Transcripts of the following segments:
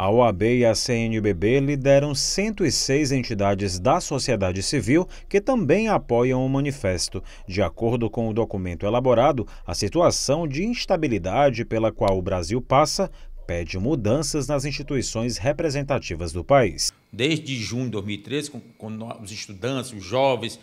A OAB e a CNBB lideram 106 entidades da sociedade civil que também apoiam o manifesto. De acordo com o documento elaborado, a situação de instabilidade pela qual o Brasil passa pede mudanças nas instituições representativas do país. Desde junho de 2013, quando os estudantes, os jovens,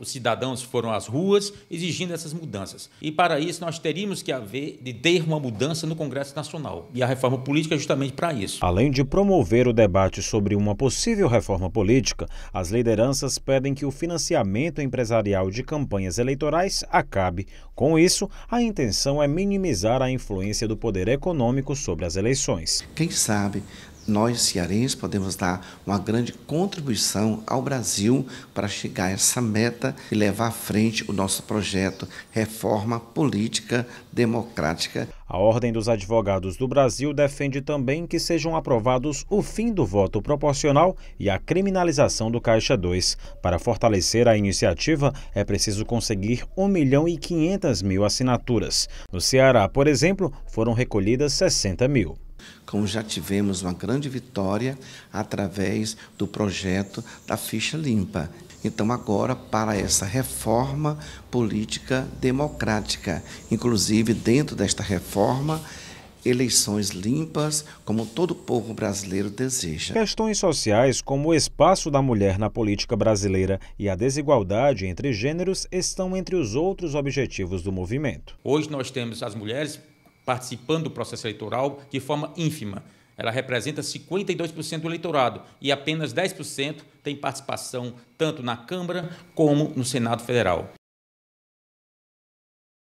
os cidadãos foram às ruas exigindo essas mudanças. E para isso nós teríamos que haver de ter uma mudança no Congresso Nacional. E a reforma política é justamente para isso. Além de promover o debate sobre uma possível reforma política, as lideranças pedem que o financiamento empresarial de campanhas eleitorais acabe. Com isso, a intenção é minimizar a influência do poder econômico sobre as eleições. Quem sabe nós cearenses podemos dar uma grande contribuição ao Brasil para chegar a essa meta e levar à frente o nosso projeto Reforma Política Democrática. A Ordem dos Advogados do Brasil defende também que sejam aprovados o fim do voto proporcional e a criminalização do Caixa 2. Para fortalecer a iniciativa, é preciso conseguir 1 milhão e 500 mil assinaturas. No Ceará, por exemplo, foram recolhidas 60 mil como já tivemos uma grande vitória através do projeto da ficha limpa. Então, agora, para essa reforma política democrática, inclusive dentro desta reforma, eleições limpas, como todo povo brasileiro deseja. Questões sociais como o espaço da mulher na política brasileira e a desigualdade entre gêneros estão entre os outros objetivos do movimento. Hoje nós temos as mulheres participando do processo eleitoral de forma ínfima. Ela representa 52% do eleitorado e apenas 10% tem participação tanto na Câmara como no Senado Federal.